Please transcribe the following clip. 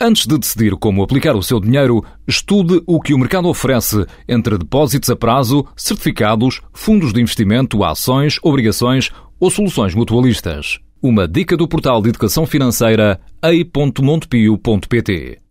Antes de decidir como aplicar o seu dinheiro, estude o que o mercado oferece entre depósitos a prazo, certificados, fundos de investimento, ações, obrigações ou soluções mutualistas. Uma dica do portal de educação financeira ei.montepio.pt